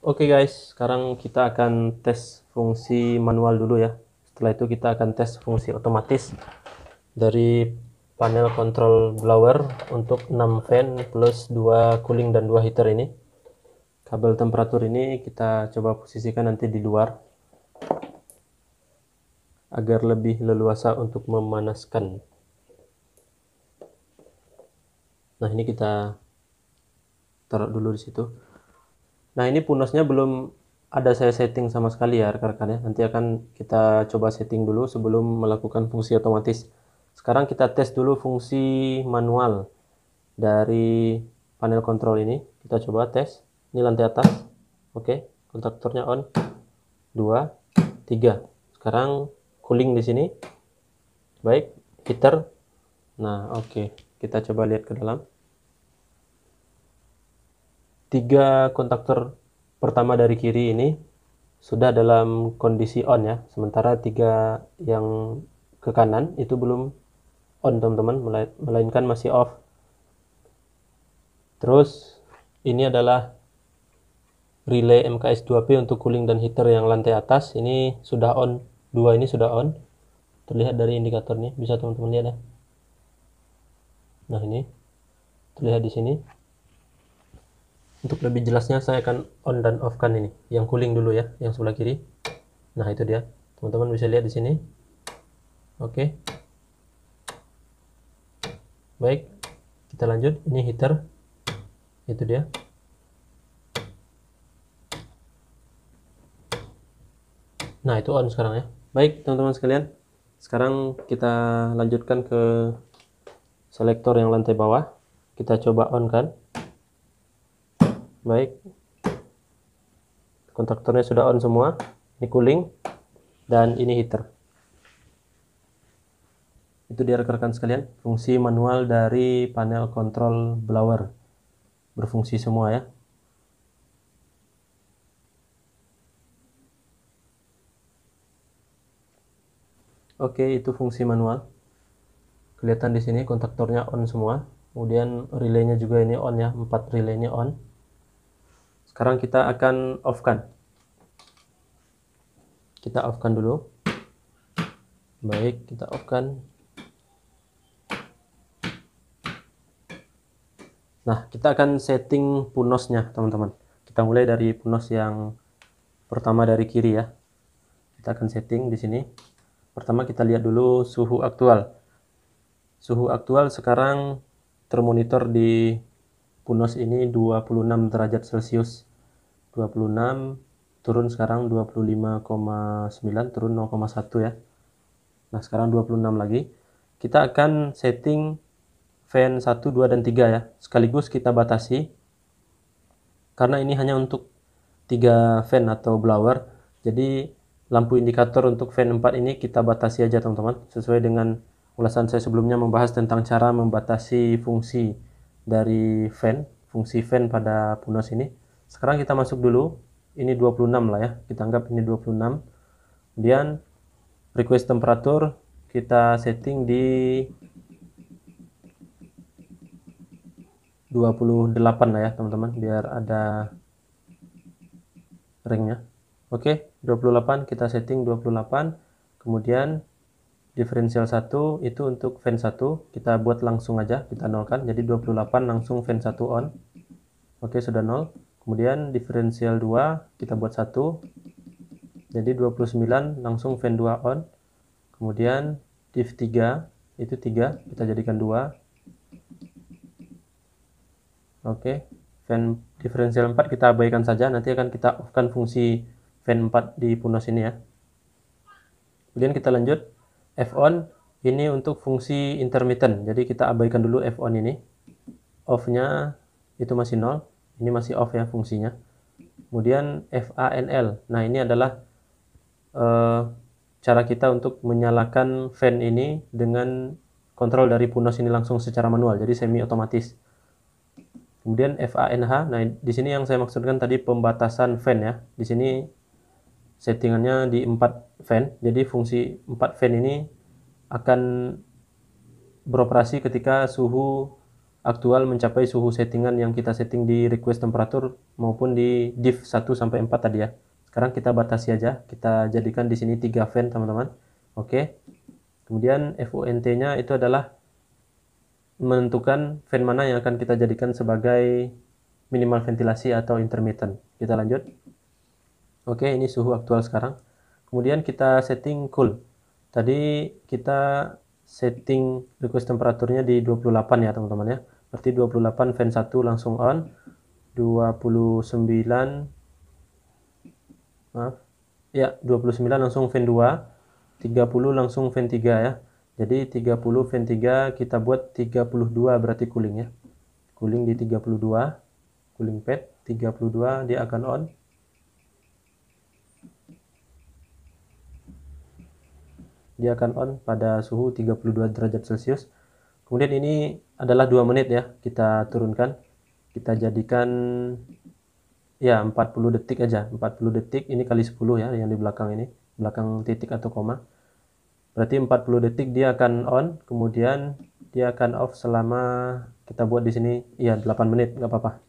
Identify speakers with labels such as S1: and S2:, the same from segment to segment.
S1: Oke okay guys, sekarang kita akan tes fungsi manual dulu ya. Setelah itu kita akan tes fungsi otomatis dari panel control blower untuk 6 fan plus 2 cooling dan 2 heater ini. Kabel temperatur ini kita coba posisikan nanti di luar agar lebih leluasa untuk memanaskan. Nah, ini kita taruh dulu di situ. Nah ini punosnya belum ada saya setting sama sekali ya rekan-rekan ya. Nanti akan kita coba setting dulu sebelum melakukan fungsi otomatis. Sekarang kita tes dulu fungsi manual dari panel kontrol ini. Kita coba tes. Ini lantai atas. Oke, kontaktornya on. dua tiga Sekarang cooling di sini. Baik, heater. Nah, oke. Kita coba lihat ke dalam tiga kontaktor pertama dari kiri ini sudah dalam kondisi on ya sementara tiga yang ke kanan itu belum on teman-teman melainkan masih off terus ini adalah relay MKS2P untuk cooling dan heater yang lantai atas ini sudah on dua ini sudah on terlihat dari indikatornya bisa teman-teman lihat ya nah ini terlihat di sini untuk lebih jelasnya saya akan on dan off kan ini, yang cooling dulu ya, yang sebelah kiri. Nah itu dia, teman-teman bisa lihat di sini. Oke. Baik, kita lanjut. Ini heater, itu dia. Nah itu on sekarang ya. Baik teman-teman sekalian, sekarang kita lanjutkan ke selektor yang lantai bawah. Kita coba on kan baik kontaktornya sudah on semua ini cooling dan ini heater itu dia rekan sekalian fungsi manual dari panel kontrol blower berfungsi semua ya oke itu fungsi manual kelihatan di sini kontaktornya on semua kemudian relaynya juga ini on ya 4 relaynya on sekarang kita akan off-kan. Kita off-kan dulu. Baik, kita off-kan. Nah, kita akan setting punosnya, teman-teman. Kita mulai dari punos yang pertama dari kiri ya. Kita akan setting di sini. Pertama kita lihat dulu suhu aktual. Suhu aktual sekarang termonitor di kunos ini 26 derajat celcius 26 turun sekarang 25,9 turun 0,1 ya nah sekarang 26 lagi kita akan setting fan 1, 2, dan 3 ya sekaligus kita batasi karena ini hanya untuk 3 fan atau blower jadi lampu indikator untuk fan 4 ini kita batasi aja teman-teman sesuai dengan ulasan saya sebelumnya membahas tentang cara membatasi fungsi dari fan, fungsi fan pada Punos ini. Sekarang kita masuk dulu, ini 26 lah ya, kita anggap ini 26. Kemudian request temperatur kita setting di 28 lah ya teman-teman, biar ada ringnya. Oke, 28 kita setting 28. Kemudian Diferensial 1 itu untuk fan 1, kita buat langsung aja, kita nolkan. Jadi 28 langsung fan 1 on. Oke, sudah nol. Kemudian diferensial 2, kita buat 1. Jadi 29 langsung fan 2 on. Kemudian div 3, itu 3, kita jadikan 2. Oke, fan diferensial 4 kita abaikan saja, nanti akan kita off-kan fungsi fan 4 di Punos ini ya. Kemudian kita lanjut f on ini untuk fungsi intermittent jadi kita abaikan dulu f on ini off nya itu masih nol ini masih off ya fungsinya kemudian fanl nah ini adalah uh, cara kita untuk menyalakan fan ini dengan kontrol dari punos ini langsung secara manual jadi semi otomatis kemudian FANH nah di sini yang saya maksudkan tadi pembatasan fan ya di sini settingannya di 4 fan jadi fungsi 4 fan ini akan beroperasi ketika suhu aktual mencapai suhu settingan yang kita setting di request temperatur maupun di div 1 sampai 4 tadi ya. Sekarang kita batasi aja, kita jadikan di sini 3 fan teman-teman. Oke. Kemudian FONT-nya itu adalah menentukan fan mana yang akan kita jadikan sebagai minimal ventilasi atau intermittent. Kita lanjut. Oke, ini suhu aktual sekarang. Kemudian kita setting cool. Tadi kita setting request temperaturnya di 28 ya teman-teman ya. Berarti 28 fan 1 langsung on. 29 maaf. Ya, 29 langsung fan 2. 30 langsung fan 3 ya. Jadi 30 fan 3 kita buat 32 berarti cooling ya. Cooling di 32. Cooling pad 32 dia akan on. dia akan on pada suhu 32 derajat celcius kemudian ini adalah 2 menit ya kita turunkan kita jadikan ya 40 detik aja 40 detik ini kali 10 ya yang di belakang ini belakang titik atau koma berarti 40 detik dia akan on kemudian dia akan off selama kita buat di sini ya 8 menit nggak apa-apa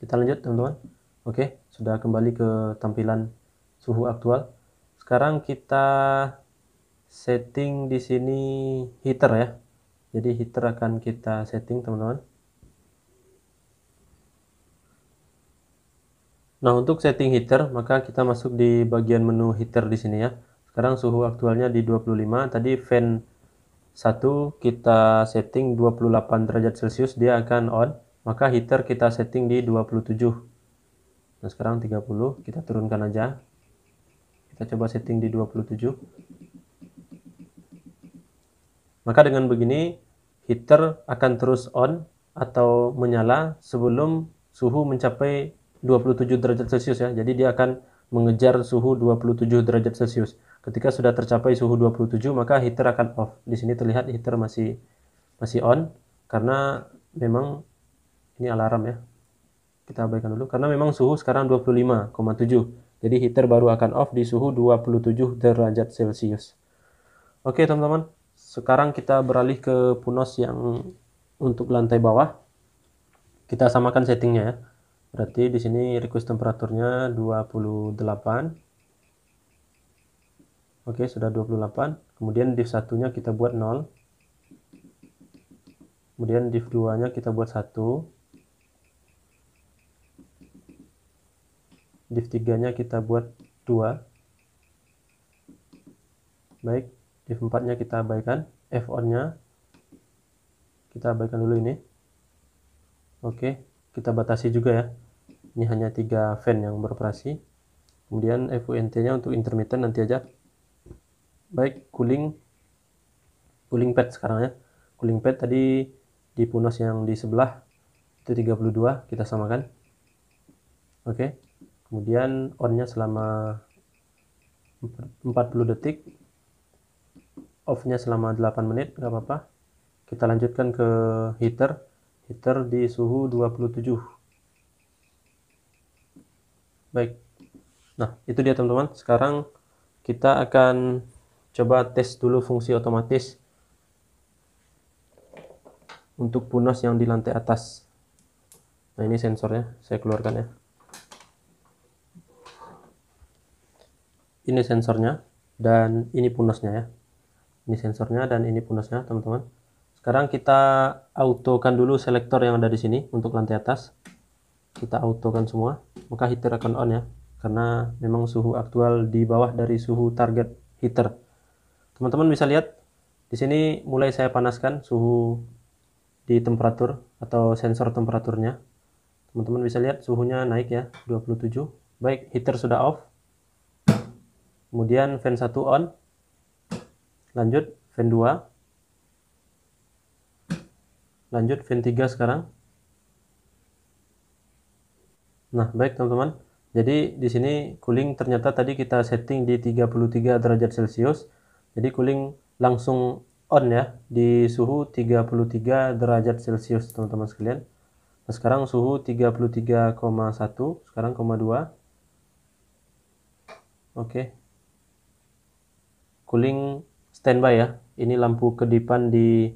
S1: kita lanjut teman-teman oke sudah kembali ke tampilan suhu aktual sekarang kita setting di sini heater ya jadi heater akan kita setting teman-teman nah untuk setting heater maka kita masuk di bagian menu heater di sini ya sekarang suhu aktualnya di 25 tadi fan 1 kita setting 28 derajat celcius dia akan on maka heater kita setting di 27 nah sekarang 30 kita turunkan aja kita coba setting di 27. Maka dengan begini heater akan terus on atau menyala sebelum suhu mencapai 27 derajat Celcius ya. Jadi dia akan mengejar suhu 27 derajat Celcius. Ketika sudah tercapai suhu 27, maka heater akan off. Di sini terlihat heater masih masih on karena memang ini alarm ya. Kita abaikan dulu karena memang suhu sekarang 25,7 jadi heater baru akan off di suhu 27 derajat Celcius. Oke teman-teman, sekarang kita beralih ke punos yang untuk lantai bawah. Kita samakan settingnya ya. Berarti di sini request temperaturnya 28. Oke, sudah 28. Kemudian div satunya kita buat 0. Kemudian div 2-nya kita buat 1 div 3 nya kita buat 2 baik div 4 nya kita abaikan f on nya kita abaikan dulu ini oke kita batasi juga ya ini hanya tiga fan yang beroperasi kemudian FUNT nya untuk intermittent nanti aja baik cooling cooling pad sekarang ya cooling pad tadi di punos yang di sebelah itu 32 kita samakan oke okay kemudian onnya selama 40 detik offnya selama 8 menit nggak apa-apa kita lanjutkan ke heater heater di suhu 27 baik nah itu dia teman-teman sekarang kita akan coba tes dulu fungsi otomatis untuk punas yang di lantai atas nah ini sensornya saya keluarkan ya ini sensornya dan ini punosnya ya ini sensornya dan ini punosnya teman-teman sekarang kita autokan dulu selektor yang ada di sini untuk lantai atas kita autokan semua maka heater akan on ya karena memang suhu aktual di bawah dari suhu target heater teman-teman bisa lihat di sini mulai saya panaskan suhu di temperatur atau sensor temperaturnya teman-teman bisa lihat suhunya naik ya 27 baik heater sudah off kemudian fan 1 on lanjut fan 2 lanjut fan 3 sekarang nah baik teman-teman jadi di sini cooling ternyata tadi kita setting di 33 derajat celcius jadi cooling langsung on ya di suhu 33 derajat celcius teman-teman sekalian nah, sekarang suhu 33,1 sekarang 0,2 oke cooling standby ya ini lampu kedipan di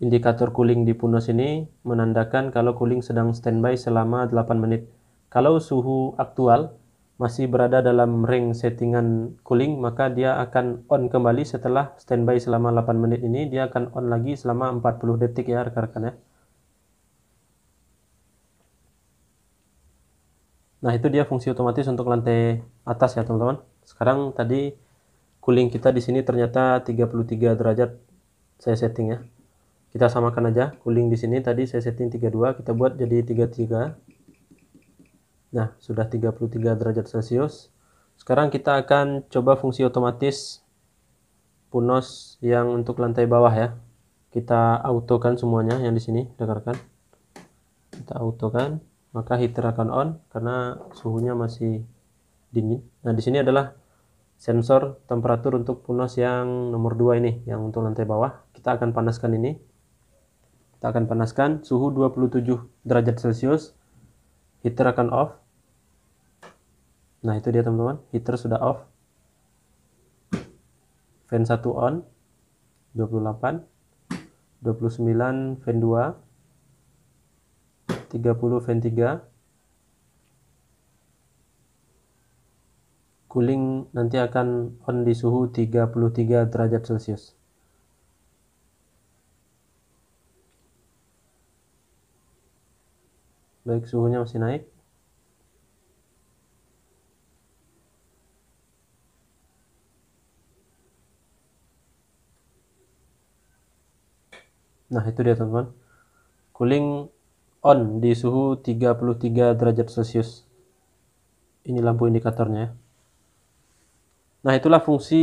S1: indikator cooling di punos ini menandakan kalau cooling sedang standby selama 8 menit kalau suhu aktual masih berada dalam ring settingan cooling maka dia akan on kembali setelah standby selama 8 menit ini dia akan on lagi selama 40 detik ya rekan-rekan ya Nah, itu dia fungsi otomatis untuk lantai atas ya, teman-teman. Sekarang tadi cooling kita di sini ternyata 33 derajat saya setting ya kita samakan aja cooling di sini tadi saya setting 32 kita buat jadi 33 nah sudah 33 derajat celcius sekarang kita akan coba fungsi otomatis punos yang untuk lantai bawah ya kita autokan semuanya yang di sini dengarkan kita autokan maka heater akan on karena suhunya masih dingin nah di sini adalah sensor temperatur untuk punas yang nomor 2 ini yang untuk lantai bawah kita akan panaskan ini kita akan panaskan suhu 27 derajat celcius heater akan off nah itu dia teman-teman heater sudah off fan 1 on 28 29 fan 2 30 fan 3 cooling nanti akan on di suhu 33 derajat celcius baik suhunya masih naik Nah, itu dia teman-teman. Cooling on di suhu 33 derajat Celcius. Ini lampu indikatornya ya. Nah, itulah fungsi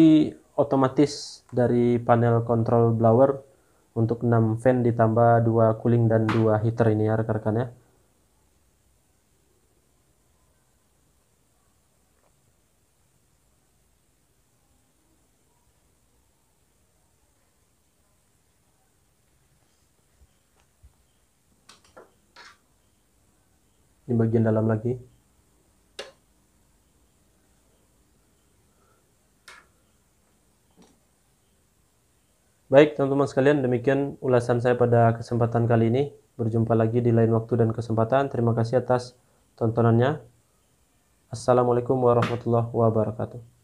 S1: otomatis dari panel control blower untuk 6 fan ditambah 2 cooling dan 2 heater ini ya rekan-rekan ya. Di bagian dalam lagi. Baik teman-teman sekalian, demikian ulasan saya pada kesempatan kali ini. Berjumpa lagi di lain waktu dan kesempatan. Terima kasih atas tontonannya. Assalamualaikum warahmatullahi wabarakatuh.